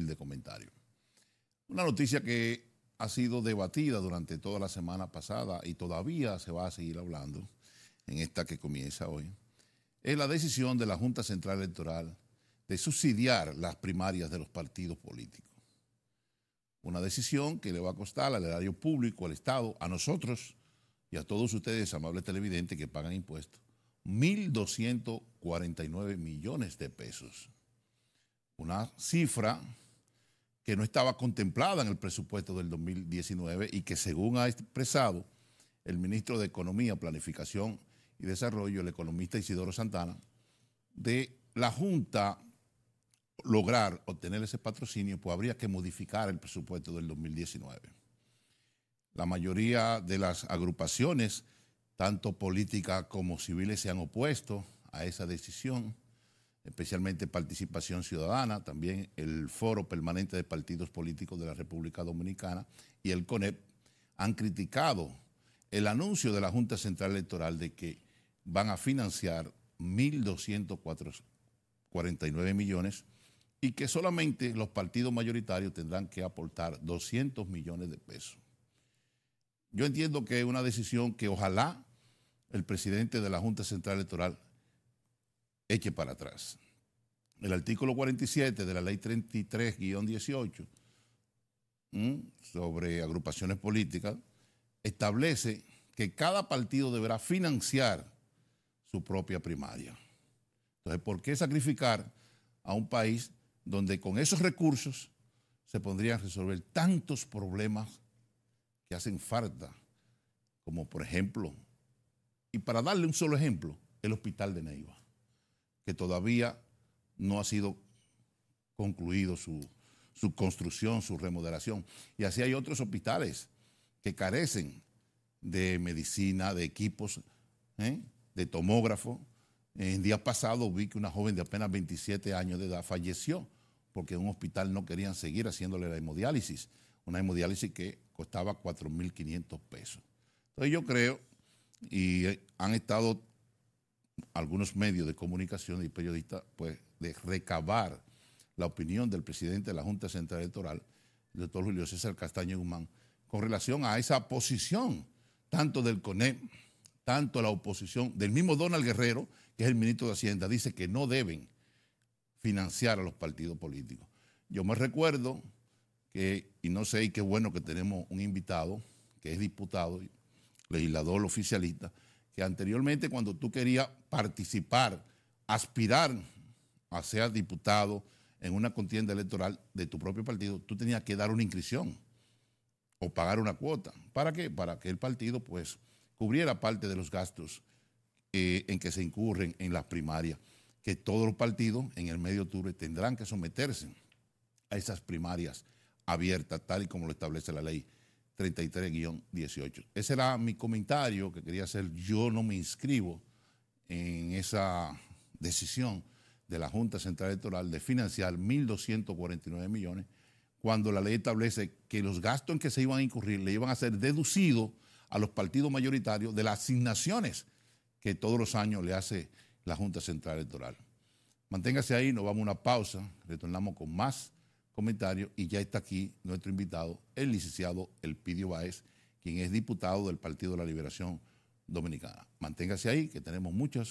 de comentarios. Una noticia que ha sido debatida durante toda la semana pasada y todavía se va a seguir hablando en esta que comienza hoy, es la decisión de la Junta Central Electoral de subsidiar las primarias de los partidos políticos. Una decisión que le va a costar al erario público, al Estado, a nosotros y a todos ustedes, amables televidentes que pagan impuestos, 1.249 millones de pesos. Una cifra que no estaba contemplada en el presupuesto del 2019 y que según ha expresado el ministro de Economía, Planificación y Desarrollo, el economista Isidoro Santana, de la Junta lograr obtener ese patrocinio, pues habría que modificar el presupuesto del 2019. La mayoría de las agrupaciones, tanto políticas como civiles, se han opuesto a esa decisión especialmente Participación Ciudadana, también el Foro Permanente de Partidos Políticos de la República Dominicana y el CONEP, han criticado el anuncio de la Junta Central Electoral de que van a financiar 1.249 millones y que solamente los partidos mayoritarios tendrán que aportar 200 millones de pesos. Yo entiendo que es una decisión que ojalá el presidente de la Junta Central Electoral eche para atrás. El artículo 47 de la ley 33-18 sobre agrupaciones políticas establece que cada partido deberá financiar su propia primaria. Entonces, ¿por qué sacrificar a un país donde con esos recursos se podrían resolver tantos problemas que hacen falta? Como por ejemplo, y para darle un solo ejemplo, el hospital de Neiva que todavía no ha sido concluido su, construcción, su remodelación. Y así hay otros hospitales que carecen de medicina, de equipos, ¿eh? de tomógrafo. El día pasado vi que una joven de apenas 27 años de edad falleció porque en un hospital no querían seguir haciéndole la hemodiálisis, una hemodiálisis que costaba 4.500 pesos. Entonces yo creo, y han estado algunos medios de comunicación y periodistas, pues, de recabar la opinión del presidente de la Junta Central Electoral, el doctor Julio César Castaño Guzmán, con relación a esa posición, tanto del CONE, tanto la oposición, del mismo Donald Guerrero, que es el ministro de Hacienda, dice que no deben financiar a los partidos políticos. Yo me recuerdo que, y no sé, y qué bueno que tenemos un invitado, que es diputado, legislador oficialista, que anteriormente cuando tú querías participar, aspirar a ser diputado en una contienda electoral de tu propio partido, tú tenías que dar una inscripción o pagar una cuota. ¿Para qué? Para que el partido pues cubriera parte de los gastos eh, en que se incurren en las primarias, que todos los partidos en el medio octubre tendrán que someterse a esas primarias abiertas, tal y como lo establece la ley 33-18. Ese era mi comentario que quería hacer. Yo no me inscribo en esa decisión de la Junta Central Electoral de financiar 1.249 millones cuando la ley establece que los gastos en que se iban a incurrir le iban a ser deducidos a los partidos mayoritarios de las asignaciones que todos los años le hace la Junta Central Electoral. Manténgase ahí, nos vamos a una pausa, retornamos con más comentario y ya está aquí nuestro invitado, el licenciado Elpidio Báez, quien es diputado del Partido de la Liberación Dominicana. Manténgase ahí, que tenemos muchas